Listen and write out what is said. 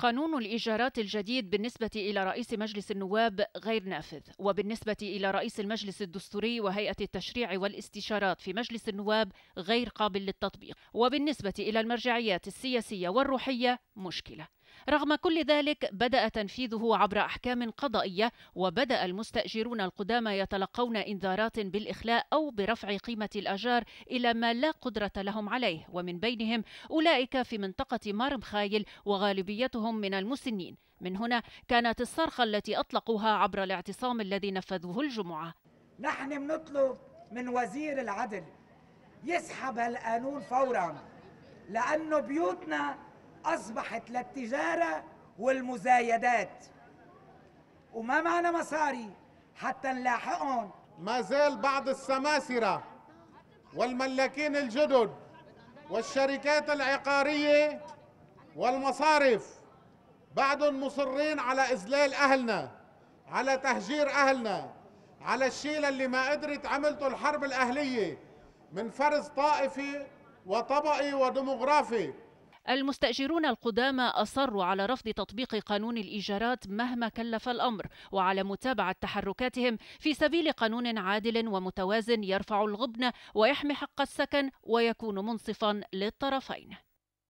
قانون الإيجارات الجديد بالنسبة إلى رئيس مجلس النواب غير نافذ وبالنسبة إلى رئيس المجلس الدستوري وهيئة التشريع والاستشارات في مجلس النواب غير قابل للتطبيق وبالنسبة إلى المرجعيات السياسية والروحية مشكلة رغم كل ذلك بدأ تنفيذه عبر أحكام قضائية وبدأ المستأجرون القدامى يتلقون إنذارات بالإخلاء أو برفع قيمة الأجار إلى ما لا قدرة لهم عليه ومن بينهم أولئك في منطقة مارم خايل وغالبيتهم من المسنين من هنا كانت الصرخة التي أطلقوها عبر الاعتصام الذي نفذوه الجمعة نحن بنطلب من وزير العدل يسحب هالقانون فورا لأنه بيوتنا أصبحت للتجارة والمزايدات وما معنا مصاري حتى نلاحقهم ما زال بعض السماسرة والملاكين الجدد والشركات العقارية والمصارف بعض مصرين على إذلال أهلنا على تهجير أهلنا على الشيلة اللي ما قدرت عملته الحرب الأهلية من فرز طائفي وطبقي وديموغرافي المستأجرون القدامى أصروا على رفض تطبيق قانون الإيجارات مهما كلف الأمر وعلى متابعة تحركاتهم في سبيل قانون عادل ومتوازن يرفع الغبن ويحمي حق السكن ويكون منصفا للطرفين